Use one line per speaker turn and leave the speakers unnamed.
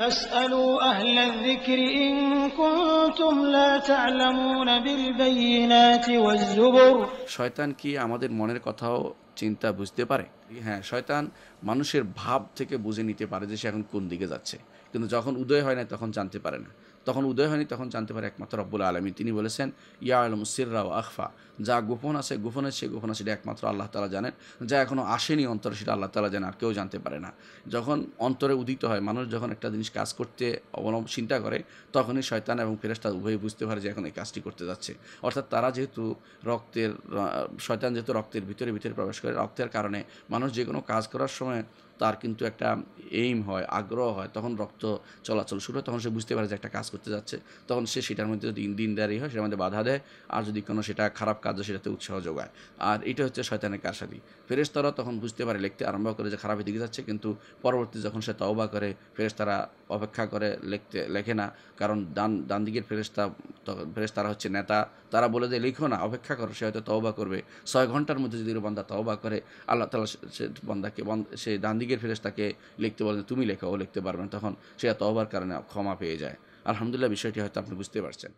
শয়তান কি আমাদের মনের কথাও চিন্তা বুঝতে পারে হ্যাঁ শয়তান মানুষের ভাব থেকে বুঝে নিতে পারে যে সে এখন কোন দিকে যাচ্ছে কিন্তু যখন উদয় হয় না তখন জানতে পারে না তখন উদয় হয়নি তখন জানতে পারে একমাত্র রব্বুল আলমী তিনি বলেছেন ইয়া আলম সিররাও আখফা যা গোপন আছে গোপন আছে গোপন সেটা একমাত্র আল্লাহ তালা জানেন যা এখনও আসেনি অন্তরে সেটা আল্লাহ তালা জানেন আর কেউ জানতে পারে না যখন অন্তরে উদিত হয় মানুষ যখন একটা জিনিস কাজ করতে অবলম্ব চিন্তা করে তখনই শয়তান এবং ফেরেস্তা উভয়ে বুঝতে পারে যে এখন এই কাজটি করতে যাচ্ছে অর্থাৎ তারা যেহেতু রক্তের শয়তান যেহেতু রক্তের ভিতরে ভিতরে প্রবেশ করে রক্তের কারণে মানুষ যে কোনো কাজ করার সময় তার কিন্তু একটা এইম হয় আগ্রহ হয় তখন রক্ত চলাচল শুরু হয় তখন সে বুঝতে পারে যে একটা কাজ করতে যাচ্ছে তখন সে সেটার মধ্যে যদি দিন দিনদারি হয় সেটার মধ্যে বাধা দেয় আর যদি কোনো সেটা খারাপ কাজ হয় সেটাতে উৎসাহ যোগায় আর এটা হচ্ছে শয়তানের কারসাদি ফেরেস্তারা তখন বুঝতে পারে লিখতে আরম্ভ করে যে খারাপের দিকে যাচ্ছে কিন্তু পরবর্তী যখন সে তওবা করে ফেরেস্তারা অপেক্ষা করে লিখতে লেখে না কারণ ডান ডান দিকের ফেরেস্তা ফেরেস্তারা হচ্ছে নেতা তারা বলে যে লিখো না অপেক্ষা করো সে হয়তো তওবা করবে ছয় ঘন্টার মধ্যে যদি বান্দা তওবা করে আল্লাহ তালা সে বান্দাকে সে ডান দিকে ফেরেস তাকে লিখতে বলেন তুমি লেখা ও লিখতে পারবেন তখন সে তহবার কারণে ক্ষমা পেয়ে যায় আলহামদুলিল্লাহ বিষয়টি হয়তো আপনি বুঝতে পারছেন